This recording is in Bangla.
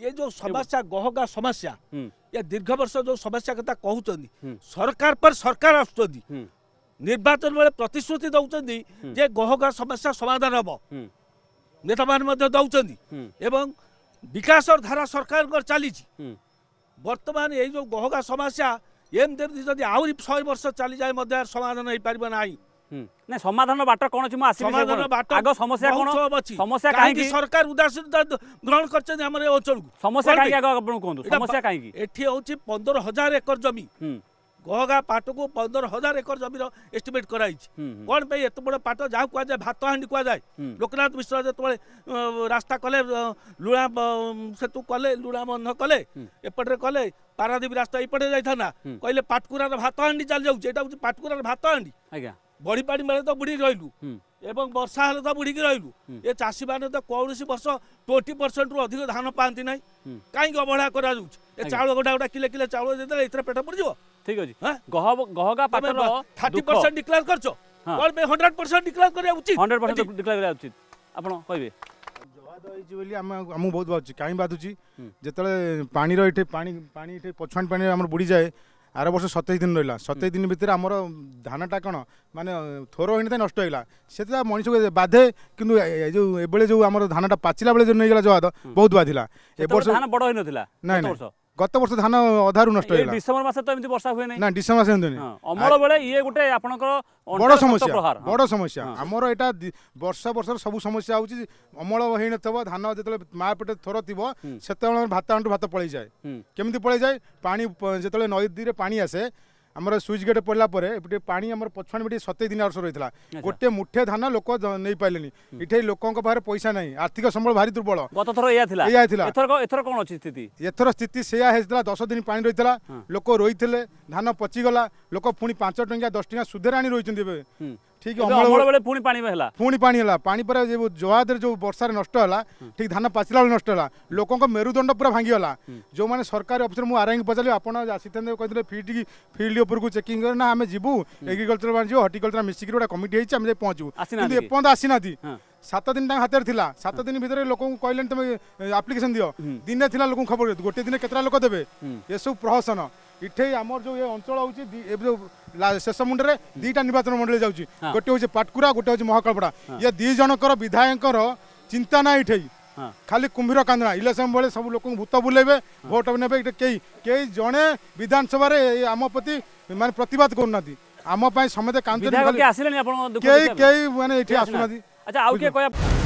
समस्या गहगा समस्या दीर्घ वर्ष जो समस्या कथा कर सरकार आउने प्रतिश्रुति दोस्रो जे गहगा समस्या हे नेताउँदै बिकास धारा सरकार बर्तमान जो गहगा समस्या एम आउरी शर्ष चाहिँ सम ନା ସମାଧାନ ବାଟ କ'ଣ ଅଛି ମୁଁ ଆସିବି ସମାଧାନ ବାଟ ଆଗ ସମସ୍ୟା କ'ଣ ସମସ୍ୟା କାହିଁକି ସରକାର ଉଦାସୀନତା ଗ୍ରହଣ କରିଛନ୍ତି ଆମର ଏ ଅଞ୍ଚଳକୁ ସମସ୍ୟା କାହିଁକି ଆଗ ଆପଣ କୁହନ୍ତୁ ସମସ୍ୟା କାହିଁକି ଏଠି ହେଉଛି ପନ୍ଦର ହଜାର ଏକର ଜମି ଗହଗା ପାଟକୁ ପନ୍ଦର ହଜାର ଏକର ଜମିର ଏଷ୍ଟିମେଟ୍ କରାଯାଇଛି କ'ଣ ପାଇଁ ଏତେ ବଡ଼ ପାଟ ଯାହାକୁ କୁହାଯାଏ ଭାତ ହାଣ୍ଡି କୁହାଯାଏ ଲୋକନାଥ ମିଶ୍ର ଯେତେବେଳେ ରାସ୍ତା କଲେ ଲୁଣା ସେତୁ କଲେ ଲୁଣା ବନ୍ଧ କଲେ ଏପଟରେ କଲେ ପାରାଦୀପ ରାସ୍ତା ଏପଟେ ଯାଇଥାନ୍ତା କହିଲେ ପାଟକୁରାର ଭାତ ହାଣ୍ଡି ଚାଲିଯାଉଛି ଏଇଟା ହେଉଛି ପାଟକୁରାର ଭାତ ହାଣ୍ଡି ଆଜ୍ଞା ବଢ଼ିପାଣି ମାନେ ତ ବୁଡ଼ିକି ରହିଲୁ ଏବଂ ବର୍ଷା ହେଲେ ତ ବୁଡ଼ିକି ରହିଲୁ ଏ ଚାଷୀମାନେ ତ କୌଣସି ବର୍ଷ ଟ୍ୱେଣ୍ଟି ପରସେଣ୍ଟରୁ ଅଧିକ ଧାନ ପାଆନ୍ତି ନାହିଁ କାହିଁକି ଅବହେଳା କରାଯାଉଛି ଏ ଚାଉଳ ଗୋଟା ଗୋଟା କିଲେ କିଲେ ଚାଉଳ ଦେଇଦେଲେ ଏଥିରେ ପେଟ ପଡ଼ିଯିବ ଠିକ ଅଛି ଗହଗା ପାଠର ଥାର୍ଟି ପରସେଣ୍ଟ ଡିକ୍ଲେୟାର କରିଛ କ'ଣ ପାଇଁ ହଣ୍ଡ୍ରେଡ଼ ପରସେଣ୍ଟ ଡିକ୍ଲେୟାର କରିବା ଉଚିତ ହଣ୍ଡ୍ରେଡ଼ ପରସେଣ୍ଟ ଡିକ୍ଲେୟାର କରିବା ଉଚିତ ଆପଣ କହିବେ ହେଇଛି ବୋଲି ଆମେ ଆମକୁ ବହୁତ ବାଧୁଛି କାହିଁ ବାଧୁଛି ଯେତେବେଳେ ପାଣିର ଏଠି ପାଣି ପାଣି ଏଠି ପଛୁଆଣି ପାଣିରେ ଆମର ବୁଡ଼ିଯାଏ ଆର ବର୍ଷ ସତେଇଶ ଦିନ ରହିଲା ସତେଇଶ ଦିନ ଭିତରେ ଆମର ଧାନଟା କ'ଣ ମାନେ ଥୋର ହେଇନଥାଏ ନଷ୍ଟ ହେଇଗଲା ସେଥିପାଇଁ ମଣିଷକୁ ବାଧେ କିନ୍ତୁ ଏ ଯେଉଁ ଏବେଳେ ଯେଉଁ ଆମର ଧାନଟା ପାଚିଲା ବେଳେ ଯେଉଁ ନେଇଗଲା ଜବାଦ ବହୁତ ବାଧିଲା ଏ ବର୍ଷ ବଡ଼ ହେଇନଥିଲା ନାଇଁ ନାଇଁ গত বর্ষ ধান অধারু নষ্ট হয়ে ডিসেম্বর মাসে তো এমনি বর্ষা হুয়ে না না ডিসেম্বর মাসে এমনি অমল বেলে ইয়ে গোটে আপনার বড় সমস্যা বড় সমস্যা আমার এটা বর্ষা বর্ষর সব সমস্যা হচ্ছে অমল হয়ে নথব ধান যেতবে মা পেটে থর থিব সেতবে ভাত আঁটু ভাত পলাই যায় কেমিতি পলাই যায় পানি যেতবে নদীরে পানি আসে स्विच गेट पढ्लाप पार्छ सतै दिन वर्ष र गोटे मुठे धान लोके नि पैसा नै आर्थिक सम्बल भारी दुर्बल एउटा स्थिति एथर स्थिति सया दस दिन पाइला लोक रोइले धान पचिगला लोक पि पाँच टङ्क दसटिया सुधार आइसकेपछि ঠিক অମଳ ବେଳେ ପୁଣି ପାଣି ହେଲା ପୁଣି ପାଣି ହେଲା ପାଣି ପରେ ଯେଉଁ ଜୁଆଦରେ ଯେଉଁ ବର୍ଷାରେ ନଷ୍ଟ ହେଲା ଠିକ୍ ଧାନ ପାଚିଲା ବେଳେ ନଷ୍ଟ ହେଲା ଲୋକଙ୍କ ମେରୁଦଣ୍ଡ ପୁରା ଭାଙ୍ଗିଗଲା ଯେଉଁମାନେ ସରକାରୀ ଅଫିସର ମୁଁ ଆରାଇଙ୍କୁ ପଚାରିଲି ଆପଣ ଆସିଥାନ୍ତେ କହିଥିଲେ ଫିଲ୍ଡ ଫିଲ୍ଡ ଉପରକୁ ଚେକିଂ କରି ନା ଆମେ ଯିବୁ ଏଗ୍ରିକଲଚର ମାନେ ଯିବୁ ହର୍ଟିକଲଚର ମିଶିକି ଗୋଟେ କମିଟି ହେଇଛି ଆମେ ଯାଇ ପହଞ୍ଚିବୁ କିନ୍ତୁ ଏପର୍ଯ୍ୟନ୍ତ ଆସିନାହାନ୍ତି সাত দিন তাঙ্ক হাতের লা সাত দিন ভিতরে লোক কহিলেন তুমি আপ্লিকেশন দিও দিনে লা লোক খবর গোটে দিনে কেতটা লোক দেবে এসব প্রহসন ইঠেই আমার যে অঞ্চল হচ্ছে যে শেষ মুন্ডে দুইটা নির্বাচন মন্ডলী যাচ্ছে গোটে হচ্ছে পাটকুরা গোটে হচ্ছে মহাকল্পড়া ইয়ে দুই জনকর বিধায়কর চিন্তা না ইঠেই খালি কুম্ভীর কান্দনা ইলেকশন বেড়ে সব লোক ভূত বুলাইবে ভোট নেবে এটা কে কে জনে বিধানসভার আম প্রতি মানে প্রতবাদ করু না আম সমস্তে কান্দে কে কে মানে এটি আসু না আচ্ছা আউ কে কয়া